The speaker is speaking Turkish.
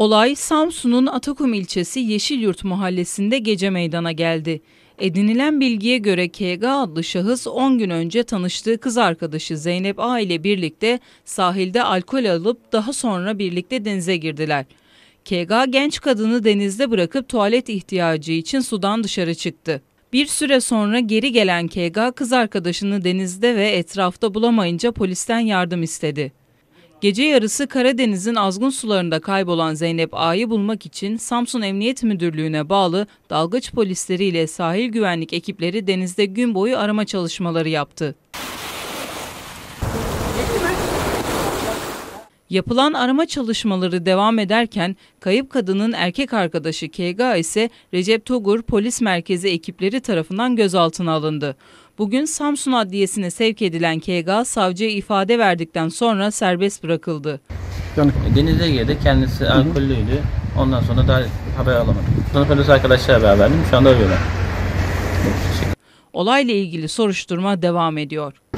Olay Samsun'un Atakum ilçesi Yeşilyurt mahallesinde gece meydana geldi. Edinilen bilgiye göre KG adlı şahıs 10 gün önce tanıştığı kız arkadaşı Zeynep A ile birlikte sahilde alkol alıp daha sonra birlikte denize girdiler. KG genç kadını denizde bırakıp tuvalet ihtiyacı için sudan dışarı çıktı. Bir süre sonra geri gelen KG kız arkadaşını denizde ve etrafta bulamayınca polisten yardım istedi. Gece yarısı Karadeniz'in azgın sularında kaybolan Zeynep A'yı bulmak için Samsun Emniyet Müdürlüğü'ne bağlı dalgıç polisleriyle sahil güvenlik ekipleri denizde gün boyu arama çalışmaları yaptı. Yapılan arama çalışmaları devam ederken kayıp kadının erkek arkadaşı KG ise Recep Togur polis merkezi ekipleri tarafından gözaltına alındı. Bugün Samsun Adliyesi'ne sevk edilen KG savcıya ifade verdikten sonra serbest bırakıldı. E, denize girdi. Kendisi alkollüydü. Ondan sonra daha haber alamadım. Sonra polis arkadaşlara haber verdim. Şu anda arıyorlar. Olayla ilgili soruşturma devam ediyor.